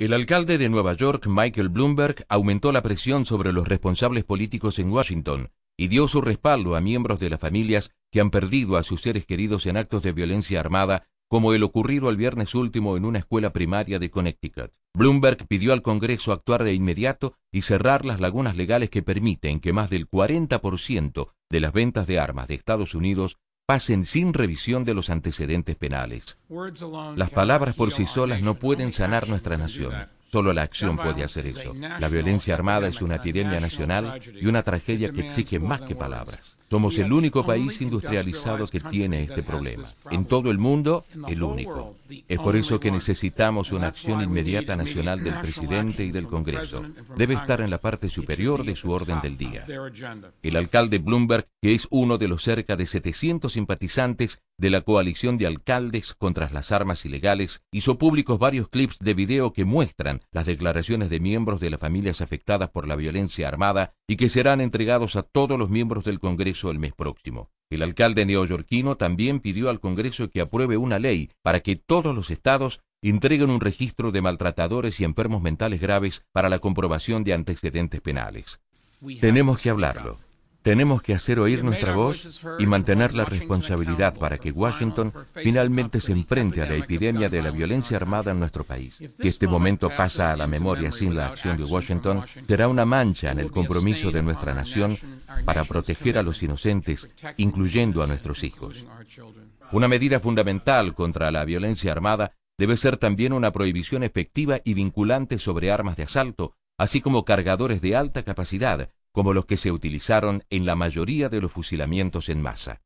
El alcalde de Nueva York, Michael Bloomberg, aumentó la presión sobre los responsables políticos en Washington y dio su respaldo a miembros de las familias que han perdido a sus seres queridos en actos de violencia armada, como el ocurrido el viernes último en una escuela primaria de Connecticut. Bloomberg pidió al Congreso actuar de inmediato y cerrar las lagunas legales que permiten que más del 40% de las ventas de armas de Estados Unidos pasen sin revisión de los antecedentes penales. Las palabras por sí solas no pueden sanar nuestra nación. Solo la acción puede hacer eso. La violencia armada es una epidemia nacional y una tragedia que exige más que palabras. Somos el único país industrializado que tiene este problema. En todo el mundo, el único. Es por eso que necesitamos una acción inmediata nacional del presidente y del Congreso. Debe estar en la parte superior de su orden del día. El alcalde Bloomberg, que es uno de los cerca de 700 simpatizantes de la coalición de alcaldes contra las armas ilegales, hizo públicos varios clips de video que muestran las declaraciones de miembros de las familias afectadas por la violencia armada y que serán entregados a todos los miembros del Congreso el mes próximo. El alcalde neoyorquino también pidió al Congreso que apruebe una ley para que todos los estados entreguen un registro de maltratadores y enfermos mentales graves para la comprobación de antecedentes penales. Tenemos que hablarlo. Tenemos que hacer oír nuestra voz y mantener la responsabilidad para que Washington finalmente se enfrente a la epidemia de la violencia armada en nuestro país. Que este momento pasa a la memoria sin la acción de Washington será una mancha en el compromiso de nuestra nación para proteger a los inocentes, incluyendo a nuestros hijos. Una medida fundamental contra la violencia armada debe ser también una prohibición efectiva y vinculante sobre armas de asalto, así como cargadores de alta capacidad, como los que se utilizaron en la mayoría de los fusilamientos en masa.